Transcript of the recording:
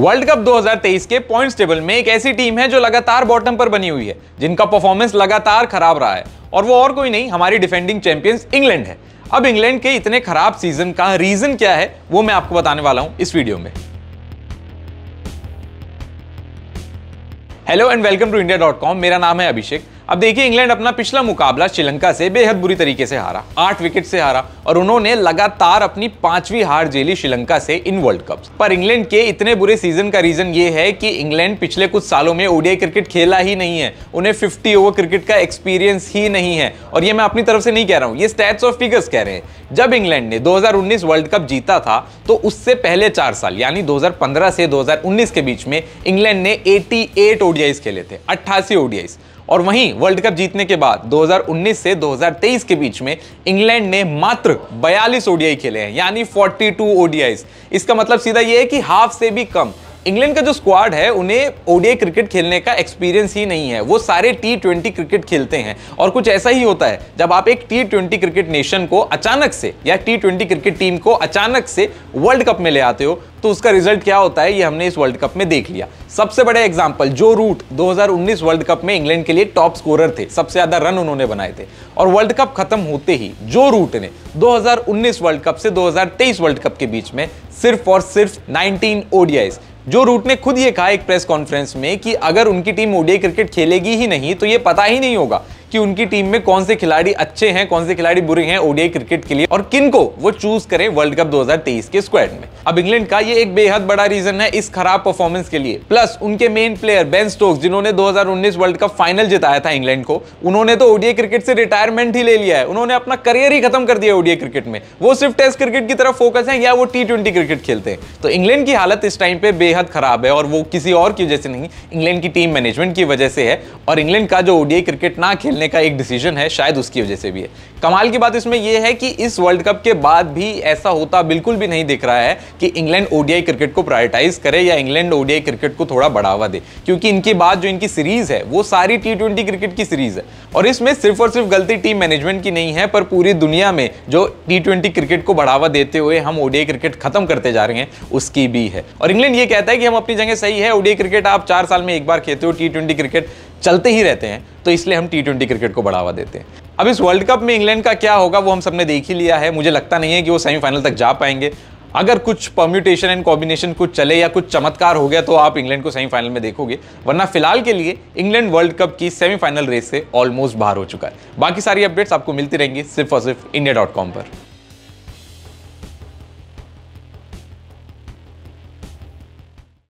world cup 2023 के points table में एक ऐसी टीम है जो लगातार बॉटम पर बनी हुई है जिनका परफॉर्मेंस लगातार खराब रहा है और वो और कोई नहीं हमारी डिफेंडिंग चैंपियंस इंग्लैंड है अब इंग्लैंड के इतने खराब सीजन का रीजन क्या है वो मैं आपको बताने वाला हूं इस वीडियो में hello and welcome to India मेरा नाम है अभिषेक अब देखिए इंग्लैंड अपना पिछला मुकाबला श्रीलंका से बेहद बुरी तरीके से हारा आठ विकेट से हारा और उन्होंने लगातार अपनी पांचवी हार झेली श्रीलंका से इन वर्ल्ड कप पर इंग्लैंड के इतने बुरे सीजन का रीजन ये है कि इंग्लैंड पिछले कुछ सालों में ओडीआई क्रिकेट खेला ही नहीं है उन्हें फिफ्टी ओवर क्रिकेट का एक्सपीरियंस ही नहीं है और ये मैं अपनी तरफ से नहीं कह रहा हूँ ये स्टैट्स ऑफ फिगर्स कह रहे हैं जब इंग्लैंड ने 2019 वर्ल्ड कप जीता था तो उससे पहले चार साल यानी 2015 से 2019 के बीच में इंग्लैंड ने 88 ओडीआईस खेले थे 88 ओडीआईस और वहीं वर्ल्ड कप जीतने के बाद 2019 से 2023 के बीच में इंग्लैंड ने मात्र 42 ओडीआई खेले हैं यानी 42 ओडीआई इसका मतलब सीधा ये है कि हाफ से भी कम इंग्लैंड का जो स्क्वाड है उन्हें ओडीए क्रिकेट खेलने का एक्सपीरियंस ही नहीं है वो सारे टी ट्वेंटी क्रिकेट खेलते हैं और कुछ ऐसा ही होता है जब आप एक टी ट्वेंटी क्रिकेट नेशन को अचानक से या टी ट्वेंटी क्रिकेट टीम को अचानक से वर्ल्ड कप में ले आते हो तो उसका रिजल्ट क्या होता है ये हमने इस वर्ल्ड कप में देख लिया सबसे बड़ा example Joe Root 2019 world cup में इंग्लैंड के लिए टॉप स्कोरर थे सबसे ज्यादा रन उन्होंने बनाए थे और वर्ल्ड कप खत्म होते ही जो रूट ने 2019 वर्ल्ड कप से 2023 वर्ल्ड कप के बीच में सिर्फ और सिर्फ 19 ओडीआईस जो रूट ने खुद ये कहा एक प्रेस कॉन्फ्रेंस में कि अगर उनकी टीम ओडीआई क्रिकेट खेलेगी ही नहीं तो ये पता ही नहीं होगा कि उनकी टीम में कौन से खिलाड़ी अच्छे हैं कौन से खिलाड़ी बुरे हैं ओडीआई क्रिकेट के लिए और किन को वो चूज करें वर्ल्ड कप 2023 के स्क्वाड में अब इंग्लैंड का ये एक बेहद बड़ा रीजन है इस खराब परफॉर्मेंस के लिए प्लस उनके मेन प्लेयर बेन स्टोक्स जिन्होंने 2019 वर्ल्ड कप फाइनल जिताया था इंग्लैंड को उन्होंने तो ओडीआई क्रिकेट से रिटायरमेंट ही ले लिया है उन्होंने अपना करियर ही खत्म कर दिया ओडीआई क्रिकेट में वो सिर्फ टेस्ट क्रिकेट की तरफ फोकस है या वो टी क्रिकेट खेलते हैं तो इंग्लैंड की हालत इस टाइम पे बेहद खराब है और वो किसी और की वजह से नहीं इंग्लैंड की टीम मैनेजमेंट की वजह से है और इंग्लैंड का जो ओडीआई क्रिकेट ना खेलने खेलने का एक डिसीजन है शायद उसकी वजह से भी है कमाल की बात इसमें यह है कि इस वर्ल्ड कप के बाद भी ऐसा होता बिल्कुल भी नहीं दिख रहा है कि इंग्लैंड ओडीआई क्रिकेट को प्रायोरिटाइज करे या इंग्लैंड ओडीआई क्रिकेट को थोड़ा बढ़ावा दे क्योंकि इनके बाद जो इनकी सीरीज है वो सारी टी क्रिकेट की सीरीज है और इसमें सिर्फ और सिर्फ गलती टीम मैनेजमेंट की नहीं है पर पूरी दुनिया में जो टी क्रिकेट को बढ़ावा देते हुए हम ओडीआई क्रिकेट खत्म करते जा रहे हैं उसकी भी है और इंग्लैंड ये कहता है कि हम अपनी जगह सही है ओडीआई क्रिकेट आप चार साल में एक बार खेलते हो टी क्रिकेट चलते ही रहते हैं तो इसलिए हम टी ट्वेंटी क्रिकेट को बढ़ावा देते हैं अब इस वर्ल्ड कप में इंग्लैंड का क्या होगा वो हम सबने देख ही लिया है मुझे लगता नहीं है कि वो सेमीफाइनल तक जा पाएंगे अगर कुछ परम्यूटेशन एंड कॉम्बिनेशन कुछ चले या कुछ चमत्कार हो गया तो आप इंग्लैंड को सेमीफाइनल में देखोगे वरना फिलहाल के लिए इंग्लैंड वर्ल्ड कप की सेमीफाइनल रेस से ऑलमोस्ट बाहर हो चुका है बाकी सारी अपडेट्स आपको मिलती रहेंगी सिर्फ और सिर्फ इंडिया डॉट कॉम पर